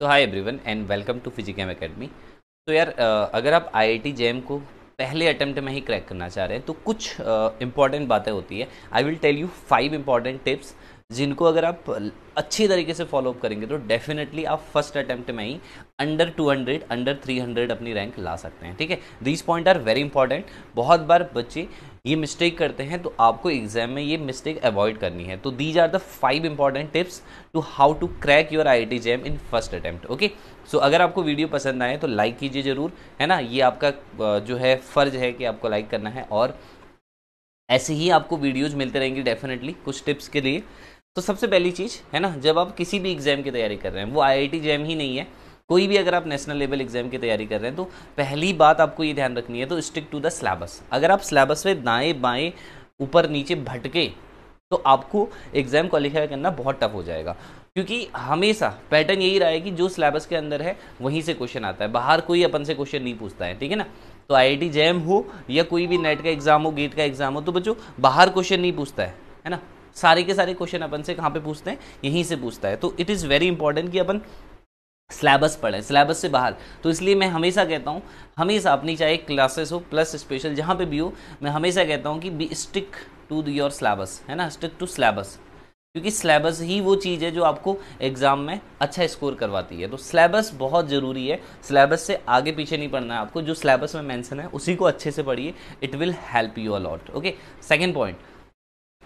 तो hi everyone and welcome to Physicam Academy तो यार अगर आप आईआईटी आई को पहले अटेम्प्ट में ही क्रैक करना चाह रहे हैं तो कुछ इंपॉर्टेंट बातें होती है I will tell you five important tips जिनको अगर आप अच्छी तरीके से फॉलोअप करेंगे तो डेफिनेटली आप फर्स्ट अटेम्प्ट में ही अंडर 200 अंडर 300 अपनी रैंक ला सकते हैं ठीक है these point are very important बहुत बार बच्चे ये मिस्टेक करते हैं तो आपको एग्जाम में ये मिस्टेक अवॉइड करनी है तो these are the five important tips to how to crack your I I JAM in first attempt okay so अगर आपको वीडियो पसंद आए तो लाइक कीजिए ज़रूर है ना ये आपका जो है फ़र्ज है कि आपको लाइक करना है और ऐसे ही आपको वीडियोज़ मिलते रहेंगे डेफिनेटली कुछ टिप्स के लिए तो सबसे पहली चीज़ है ना जब आप किसी भी एग्ज़ाम की तैयारी कर रहे हैं वो आई आई ही नहीं है कोई भी अगर आप नेशनल लेवल एग्जाम की तैयारी कर रहे हैं तो पहली बात आपको ये ध्यान रखनी है तो स्टिक टू द सिलेबस अगर आप सिलेबस में दाएं बाएं ऊपर नीचे भटके तो आपको एग्ज़ाम क्वालिफाई करना बहुत टफ हो जाएगा क्योंकि हमेशा पैटर्न यही रहा है कि जो सिलेबस के अंदर है वहीं से क्वेश्चन आता है बाहर कोई अपन से क्वेश्चन नहीं पूछता है ठीक है ना तो टी जैम हो या कोई भी नेट का एग्ज़ाम हो गेट का एग्ज़ाम हो तो बच्चों बाहर क्वेश्चन नहीं पूछता है है ना सारे के सारे क्वेश्चन अपन से कहाँ पे पूछते हैं यहीं से पूछता है तो इट इज़ वेरी इंपॉर्टेंट कि अपन सिलेबस पढ़ें सिलेबस से बाहर तो इसलिए मैं हमेशा कहता हूँ हमेशा अपनी चाहे क्लासेस हो प्लस स्पेशल जहाँ पे भी हो मैं हमेशा कहता हूँ कि be stick to your syllabus है ना स्टिक टू सिलेबस क्योंकि सिलेबस ही वो चीज़ है जो आपको एग्ज़ाम में अच्छा स्कोर करवाती है तो सिलेबस बहुत ज़रूरी है सिलेबस से आगे पीछे नहीं पढ़ना है आपको जो सिलेबस में मेंशन है उसी को अच्छे से पढ़िए it will help you a lot okay second point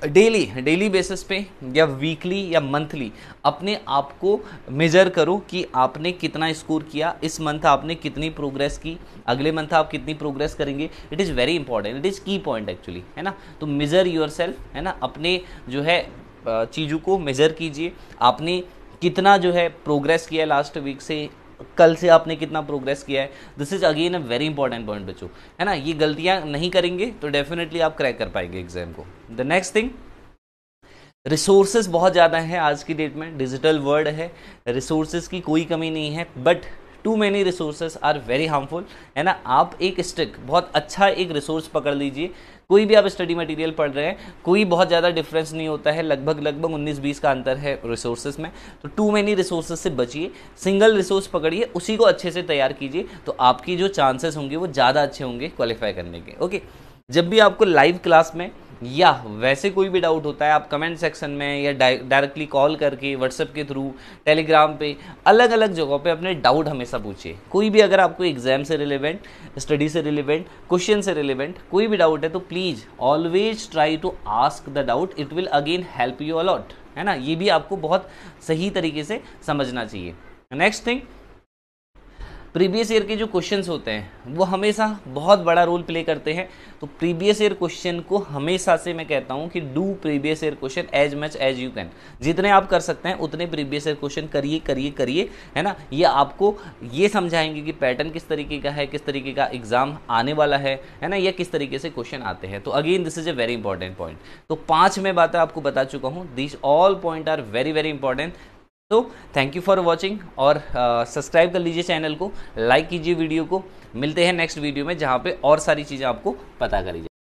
daily daily basis पे या वीकली या मंथली अपने आप को मेजर करो कि आपने कितना स्कोर किया इस मंथ आपने कितनी प्रोग्रेस की अगले मंथ आप कितनी प्रोग्रेस करेंगे it is very important it is key point actually है ना तो मेज़र योर सेल्फ है ना अपने जो है चीज़ों को मेज़र कीजिए आपने कितना जो है प्रोग्रेस किया लास्ट वीक से कल से आपने कितना प्रोग्रेस किया है this is again a very important point बच्चों है ना ये गलतियां नहीं करेंगे तो डेफिनेटली आप क्रैक कर पाएंगे एग्जाम को द नेक्स्ट थिंग रिसोर्सेज बहुत ज़्यादा है आज की डेट में डिजिटल वर्ल्ड है रिसोर्सेज की कोई कमी नहीं है but too many resources are very harmful है ना आप एक स्टिक बहुत अच्छा एक रिसोर्स पकड़ लीजिए कोई भी आप स्टडी मटेरियल पढ़ रहे हैं कोई बहुत ज़्यादा डिफरेंस नहीं होता है लगभग लगभग 19-20 का अंतर है रिसोर्सेज में तो टू मैनी रिसोर्सेज से बचिए सिंगल रिसोर्स पकड़िए उसी को अच्छे से तैयार कीजिए तो आपकी जो चांसेस होंगे वो ज़्यादा अच्छे होंगे क्वालिफाई करने के ओके जब भी आपको लाइव क्लास में या वैसे कोई भी डाउट होता है आप कमेंट सेक्शन में या डायरेक्टली कॉल करके व्हाट्सएप के थ्रू टेलीग्राम पे अलग अलग जगहों पे अपने डाउट हमेशा पूछिए कोई भी अगर आपको एग्जाम से रिलेवेंट स्टडी से रिलेवेंट क्वेश्चन से रिलेवेंट कोई भी डाउट है तो please always try to ask the doubt it will again help you a lot है ना ये भी आपको बहुत सही तरीके से समझना चाहिए नेक्स्ट थिंग प्रीवियस ईयर के जो क्वेश्चंस होते हैं वो हमेशा बहुत बड़ा रोल प्ले करते हैं तो प्रीवियस ईयर क्वेश्चन को हमेशा से मैं कहता हूँ कि do previous year question as much as you can जितने आप कर सकते हैं उतने प्रीवियस ईयर क्वेश्चन करिए करिए करिए है ना ये आपको ये समझाएंगे कि पैटर्न किस तरीके का है किस तरीके का एग्जाम आने वाला है है ना या किस तरीके से क्वेश्चन आते हैं तो again this is a very important point तो पाँच में बातें आपको बता चुका हूँ this all point are very very important तो थैंक यू फॉर वॉचिंग और सब्सक्राइब uh, कर लीजिए चैनल को लाइक कीजिए वीडियो को मिलते हैं नेक्स्ट वीडियो में जहाँ पे और सारी चीज़ें आपको पता करी